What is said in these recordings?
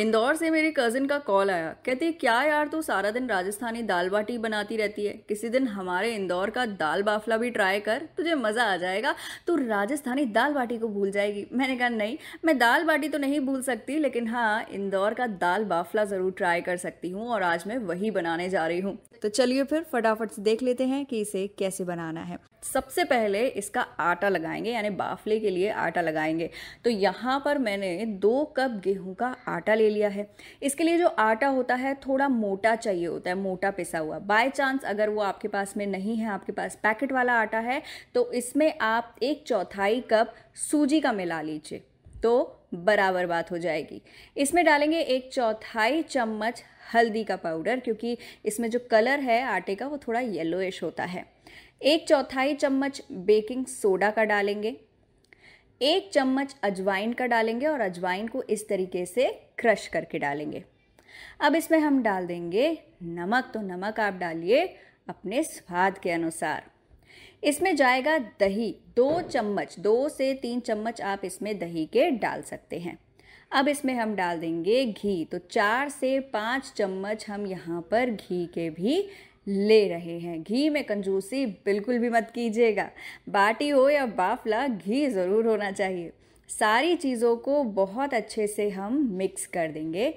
इंदौर से मेरे कजिन का कॉल आया कहती है क्या यार तू सारा दिन राजस्थानी दाल बाटी बनाती रहती है किसी दिन हमारे इंदौर का दाल बाफला भी ट्राई कर तुझे मज़ा आ जाएगा तू राजस्थानी दाल बाटी को भूल जाएगी मैंने कहा नहीं मैं दाल बाटी तो नहीं भूल सकती लेकिन हाँ इंदौर का दाल बाफला ज़रूर ट्राई कर सकती हूँ और आज मैं वही बनाने जा रही हूँ तो चलिए फिर फटाफट से देख लेते हैं कि इसे कैसे बनाना है सबसे पहले इसका आटा लगाएंगे यानी बाफले के लिए आटा लगाएंगे तो यहाँ पर मैंने दो कप गेहूँ का आटा ले लिया है इसके लिए जो आटा होता है थोड़ा मोटा चाहिए होता है मोटा पिसा हुआ बाय चांस अगर वो आपके पास में नहीं है आपके पास पैकेट वाला आटा है तो इसमें आप एक चौथाई कप सूजी का मिला लीजिए तो बराबर बात हो जाएगी इसमें डालेंगे एक चौथाई चम्मच हल्दी का पाउडर क्योंकि इसमें जो कलर है आटे का वो थोड़ा येलोइश होता है एक चौथाई चम्मच बेकिंग सोडा का डालेंगे एक चम्मच अजवाइन का डालेंगे और अजवाइन को इस तरीके से क्रश करके डालेंगे अब इसमें हम डाल देंगे नमक तो नमक आप डालिए अपने स्वाद के अनुसार इसमें जाएगा दही दो चम्मच दो से तीन चम्मच आप इसमें दही के डाल सकते हैं अब इसमें हम डाल देंगे घी तो चार से पाँच चम्मच हम यहाँ पर घी के भी ले रहे हैं घी में कंजूसी बिल्कुल भी मत कीजिएगा बाटी हो या बाफला घी ज़रूर होना चाहिए सारी चीज़ों को बहुत अच्छे से हम मिक्स कर देंगे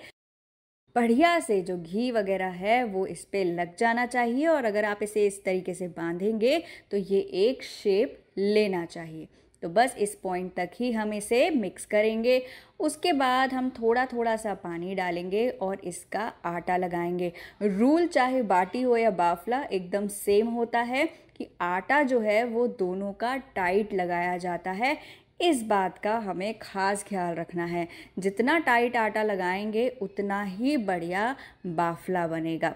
बढ़िया से जो घी वगैरह है वो इस पर लग जाना चाहिए और अगर आप इसे इस तरीके से बांधेंगे तो ये एक शेप लेना चाहिए तो बस इस पॉइंट तक ही हम इसे मिक्स करेंगे उसके बाद हम थोड़ा थोड़ा सा पानी डालेंगे और इसका आटा लगाएंगे रूल चाहे बाटी हो या बाफला एकदम सेम होता है कि आटा जो है वो दोनों का टाइट लगाया जाता है इस बात का हमें खास ख्याल रखना है जितना टाइट आटा लगाएंगे उतना ही बढ़िया बाफला बनेगा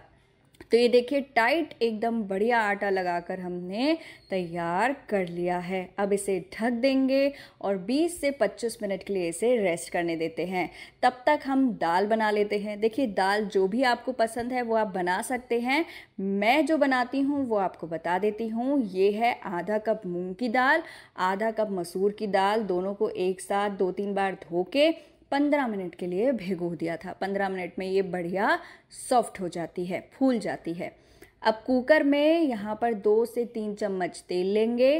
तो ये देखिए टाइट एकदम बढ़िया आटा लगाकर हमने तैयार कर लिया है अब इसे ढक देंगे और 20 से 25 मिनट के लिए इसे रेस्ट करने देते हैं तब तक हम दाल बना लेते हैं देखिए दाल जो भी आपको पसंद है वो आप बना सकते हैं मैं जो बनाती हूँ वो आपको बता देती हूँ ये है आधा कप मूँग की दाल आधा कप मसूर की दाल दोनों को एक साथ दो तीन बार धो के पंद्रह मिनट के लिए भिगो दिया था पंद्रह मिनट में ये बढ़िया सॉफ्ट हो जाती है फूल जाती है अब कुकर में यहाँ पर दो से तीन चम्मच तेल लेंगे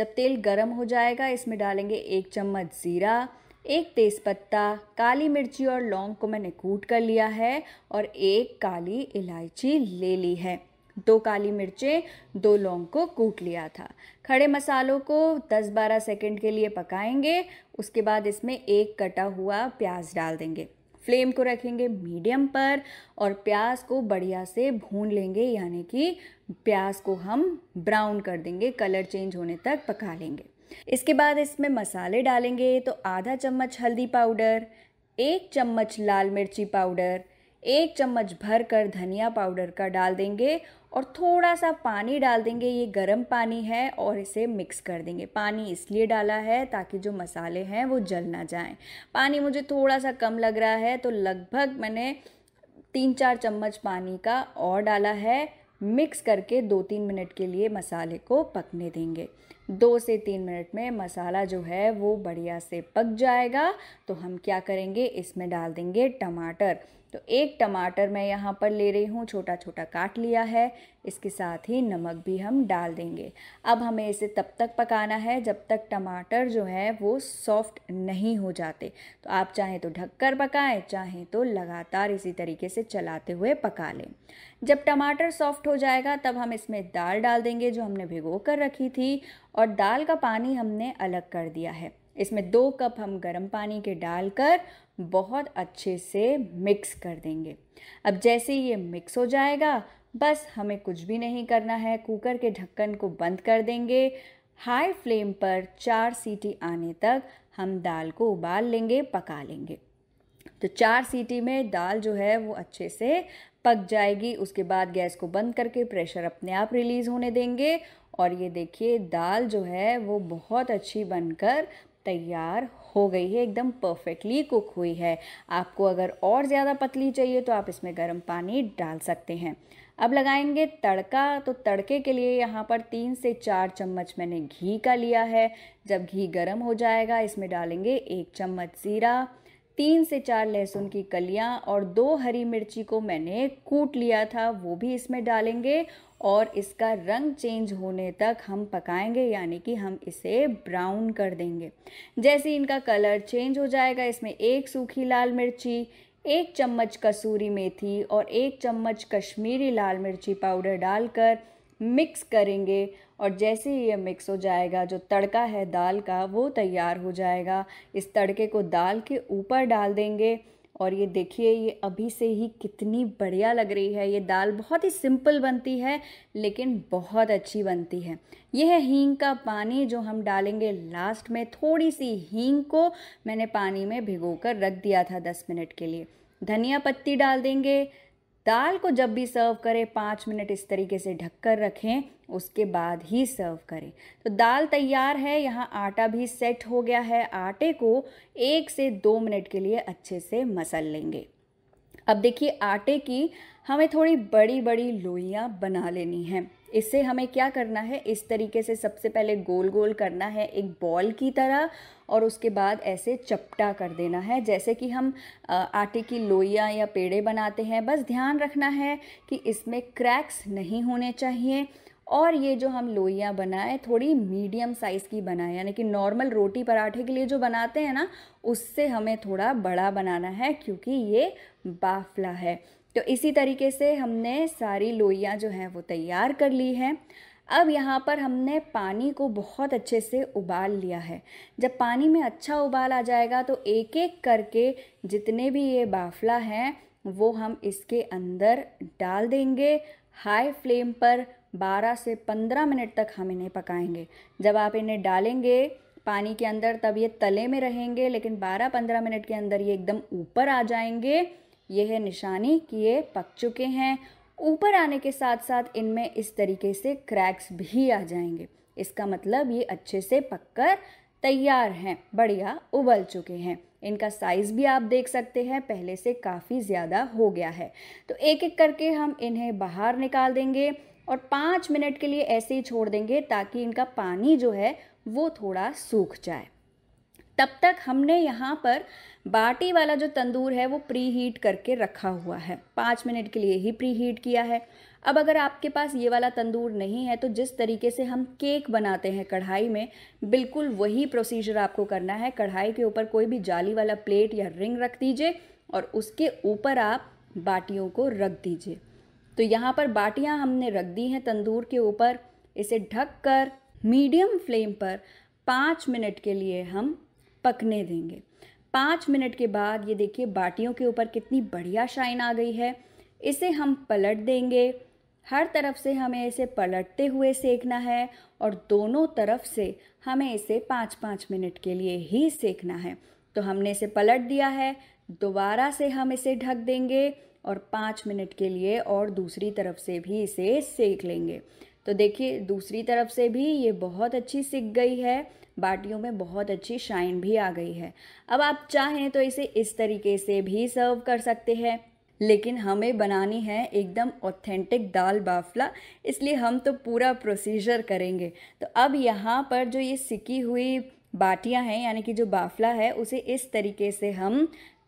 जब तेल गर्म हो जाएगा इसमें डालेंगे एक चम्मच ज़ीरा एक तेज़पत्ता काली मिर्ची और लौंग को मैंने कूट कर लिया है और एक काली इलायची ले ली है दो काली मिर्चें दो लौंग को कूट लिया था खड़े मसालों को 10-12 सेकंड के लिए पकाएंगे उसके बाद इसमें एक कटा हुआ प्याज डाल देंगे फ्लेम को रखेंगे मीडियम पर और प्याज को बढ़िया से भून लेंगे यानी कि प्याज को हम ब्राउन कर देंगे कलर चेंज होने तक पका लेंगे इसके बाद इसमें मसाले डालेंगे तो आधा चम्मच हल्दी पाउडर एक चम्मच लाल मिर्ची पाउडर एक चम्मच भर कर धनिया पाउडर का डाल देंगे और थोड़ा सा पानी डाल देंगे ये गर्म पानी है और इसे मिक्स कर देंगे पानी इसलिए डाला है ताकि जो मसाले हैं वो जल ना जाएं पानी मुझे थोड़ा सा कम लग रहा है तो लगभग मैंने तीन चार चम्मच पानी का और डाला है मिक्स करके दो तीन मिनट के लिए मसाले को पकने देंगे दो से तीन मिनट में मसाला जो है वो बढ़िया से पक जाएगा तो हम क्या करेंगे इसमें डाल देंगे टमाटर तो एक टमाटर मैं यहाँ पर ले रही हूँ छोटा छोटा काट लिया है इसके साथ ही नमक भी हम डाल देंगे अब हमें इसे तब तक पकाना है जब तक टमाटर जो है वो सॉफ्ट नहीं हो जाते तो आप चाहें तो ढककर पकाएं चाहें तो लगातार इसी तरीके से चलाते हुए पका लें जब टमाटर सॉफ्ट हो जाएगा तब हम इसमें दाल डाल देंगे जो हमने भिगो कर रखी थी और दाल का पानी हमने अलग कर दिया है इसमें दो कप हम गर्म पानी के डालकर बहुत अच्छे से मिक्स कर देंगे अब जैसे ये मिक्स हो जाएगा बस हमें कुछ भी नहीं करना है कुकर के ढक्कन को बंद कर देंगे हाई फ्लेम पर चार सीटी आने तक हम दाल को उबाल लेंगे पका लेंगे तो चार सीटी में दाल जो है वो अच्छे से पक जाएगी उसके बाद गैस को बंद करके प्रेशर अपने आप रिलीज़ होने देंगे और ये देखिए दाल जो है वो बहुत अच्छी बनकर तैयार हो गई है एकदम परफेक्टली कुक हुई है आपको अगर और ज़्यादा पतली चाहिए तो आप इसमें गर्म पानी डाल सकते हैं अब लगाएंगे तड़का तो तड़के के लिए यहाँ पर तीन से चार चम्मच मैंने घी का लिया है जब घी गर्म हो जाएगा इसमें डालेंगे एक चम्मच ज़ीरा तीन से चार लहसुन की कलियां और दो हरी मिर्ची को मैंने कूट लिया था वो भी इसमें डालेंगे और इसका रंग चेंज होने तक हम पकाएंगे यानी कि हम इसे ब्राउन कर देंगे जैसे इनका कलर चेंज हो जाएगा इसमें एक सूखी लाल मिर्ची एक चम्मच कसूरी मेथी और एक चम्मच कश्मीरी लाल मिर्ची पाउडर डालकर मिक्स करेंगे और जैसे ही ये मिक्स हो जाएगा जो तड़का है दाल का वो तैयार हो जाएगा इस तड़के को दाल के ऊपर डाल देंगे और ये देखिए ये अभी से ही कितनी बढ़िया लग रही है ये दाल बहुत ही सिंपल बनती है लेकिन बहुत अच्छी बनती है ये है हींग का पानी जो हम डालेंगे लास्ट में थोड़ी सी हींग को मैंने पानी में भिगो कर रख दिया था दस मिनट के लिए धनिया पत्ती डाल देंगे दाल को जब भी सर्व करें पाँच मिनट इस तरीके से ढककर रखें उसके बाद ही सर्व करें तो दाल तैयार है यहाँ आटा भी सेट हो गया है आटे को एक से दो मिनट के लिए अच्छे से मसल लेंगे अब देखिए आटे की हमें थोड़ी बड़ी बड़ी लोइयाँ बना लेनी हैं इससे हमें क्या करना है इस तरीके से सबसे पहले गोल गोल करना है एक बॉल की तरह और उसके बाद ऐसे चपटा कर देना है जैसे कि हम आटे की लोइयाँ या पेड़े बनाते हैं बस ध्यान रखना है कि इसमें क्रैक्स नहीं होने चाहिए और ये जो हम लोइयाँ बनाए थोड़ी मीडियम साइज़ की बनाए यानी कि नॉर्मल रोटी पराठे के लिए जो बनाते हैं ना उससे हमें थोड़ा बड़ा बनाना है क्योंकि ये बाफला है तो इसी तरीके से हमने सारी लोइयाँ जो हैं वो तैयार कर ली हैं अब यहाँ पर हमने पानी को बहुत अच्छे से उबाल लिया है जब पानी में अच्छा उबाल आ जाएगा तो एक एक करके जितने भी ये बाफला हैं वो हम इसके अंदर डाल देंगे हाई फ्लेम पर 12 से 15 मिनट तक हम इन्हें पकाएंगे जब आप इन्हें डालेंगे पानी के अंदर तब ये तले में रहेंगे लेकिन 12-15 मिनट के अंदर ये एकदम ऊपर आ जाएंगे यह है निशानी कि ये पक चुके हैं ऊपर आने के साथ साथ इनमें इस तरीके से क्रैक्स भी आ जाएंगे इसका मतलब ये अच्छे से पककर तैयार हैं बढ़िया उबल चुके हैं इनका साइज़ भी आप देख सकते हैं पहले से काफ़ी ज़्यादा हो गया है तो एक एक करके हम इन्हें बाहर निकाल देंगे और पाँच मिनट के लिए ऐसे ही छोड़ देंगे ताकि इनका पानी जो है वो थोड़ा सूख जाए तब तक हमने यहाँ पर बाटी वाला जो तंदूर है वो प्री हीट करके रखा हुआ है पाँच मिनट के लिए ही प्री हीट किया है अब अगर आपके पास ये वाला तंदूर नहीं है तो जिस तरीके से हम केक बनाते हैं कढ़ाई में बिल्कुल वही प्रोसीजर आपको करना है कढ़ाई के ऊपर कोई भी जाली वाला प्लेट या रिंग रख दीजिए और उसके ऊपर आप बाटियों को रख दीजिए तो यहाँ पर बाटियाँ हमने रख दी हैं तंदूर के ऊपर इसे ढक कर मीडियम फ्लेम पर पाँच मिनट के लिए हम पकने देंगे पाँच मिनट के बाद ये देखिए बाटियों के ऊपर कितनी बढ़िया शाइन आ गई है इसे हम पलट देंगे हर तरफ से हमें इसे पलटते हुए सेकना है और दोनों तरफ से हमें इसे पाँच पाँच मिनट के लिए ही सेकना है तो हमने इसे पलट दिया है दोबारा से हम इसे ढक देंगे और पाँच मिनट के लिए और दूसरी तरफ से भी इसे सेक लेंगे तो देखिए दूसरी तरफ से भी ये बहुत अच्छी सिक गई है बाटियों में बहुत अच्छी शाइन भी आ गई है अब आप चाहें तो इसे इस तरीके से भी सर्व कर सकते हैं लेकिन हमें बनानी है एकदम ऑथेंटिक दाल बाफला इसलिए हम तो पूरा प्रोसीजर करेंगे तो अब यहाँ पर जो ये सिकी हुई बाटियाँ हैं यानी कि जो बाफला है उसे इस तरीके से हम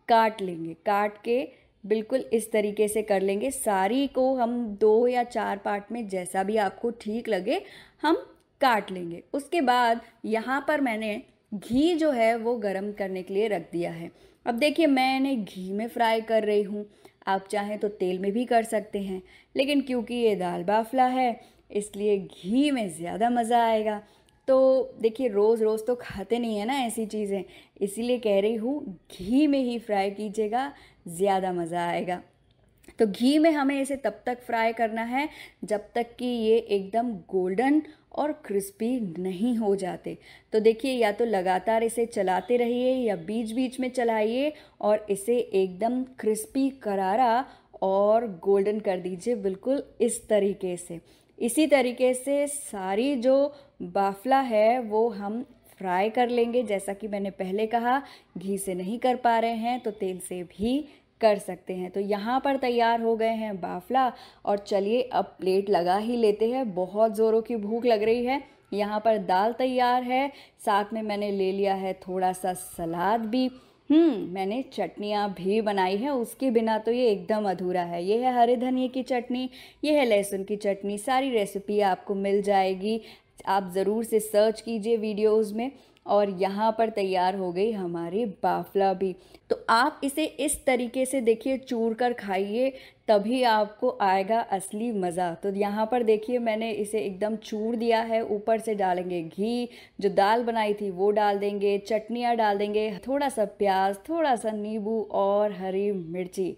काट लेंगे काट के बिल्कुल इस तरीके से कर लेंगे सारी को हम दो या चार पार्ट में जैसा भी आपको ठीक लगे हम काट लेंगे उसके बाद यहाँ पर मैंने घी जो है वो गर्म करने के लिए रख दिया है अब देखिए मैं इन्हें घी में फ्राई कर रही हूँ आप चाहें तो तेल में भी कर सकते हैं लेकिन क्योंकि ये दाल बाफला है इसलिए घी में ज़्यादा मज़ा आएगा तो देखिए रोज़ रोज़ तो खाते नहीं है ना ऐसी चीज़ें इसीलिए कह रही हूँ घी में ही फ्राई कीजिएगा ज़्यादा मज़ा आएगा तो घी में हमें इसे तब तक फ्राई करना है जब तक कि ये एकदम गोल्डन और क्रिस्पी नहीं हो जाते तो देखिए या तो लगातार इसे चलाते रहिए या बीच बीच में चलाइए और इसे एकदम क्रिस्पी करारा और गोल्डन कर दीजिए बिल्कुल इस तरीके से इसी तरीके से सारी जो बाफला है वो हम फ्राई कर लेंगे जैसा कि मैंने पहले कहा घी से नहीं कर पा रहे हैं तो तेल से भी कर सकते हैं तो यहाँ पर तैयार हो गए हैं बाफला और चलिए अब प्लेट लगा ही लेते हैं बहुत ज़ोरों की भूख लग रही है यहाँ पर दाल तैयार है साथ में मैंने ले लिया है थोड़ा सा सलाद भी हम्म मैंने चटनियाँ भी बनाई है उसके बिना तो ये एकदम अधूरा है ये है हरे धनिए की चटनी ये है लहसुन की चटनी सारी रेसिपी आपको मिल जाएगी आप ज़रूर से सर्च कीजिए वीडियोस में और यहाँ पर तैयार हो गई हमारी बाफला भी तो आप इसे इस तरीके से देखिए चूर कर खाइए तभी आपको आएगा असली मज़ा तो यहाँ पर देखिए मैंने इसे एकदम चूर दिया है ऊपर से डालेंगे घी जो दाल बनाई थी वो डाल देंगे चटनियाँ डाल देंगे थोड़ा सा प्याज थोड़ा सा नींबू और हरी मिर्ची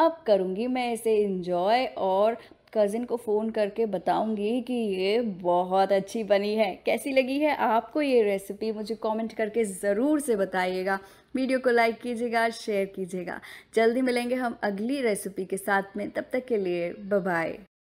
अब करूँगी मैं इसे इंजॉय और कज़िन को फ़ोन करके बताऊंगी कि ये बहुत अच्छी बनी है कैसी लगी है आपको ये रेसिपी मुझे कमेंट करके ज़रूर से बताइएगा वीडियो को लाइक कीजिएगा शेयर कीजिएगा जल्दी मिलेंगे हम अगली रेसिपी के साथ में तब तक के लिए बाय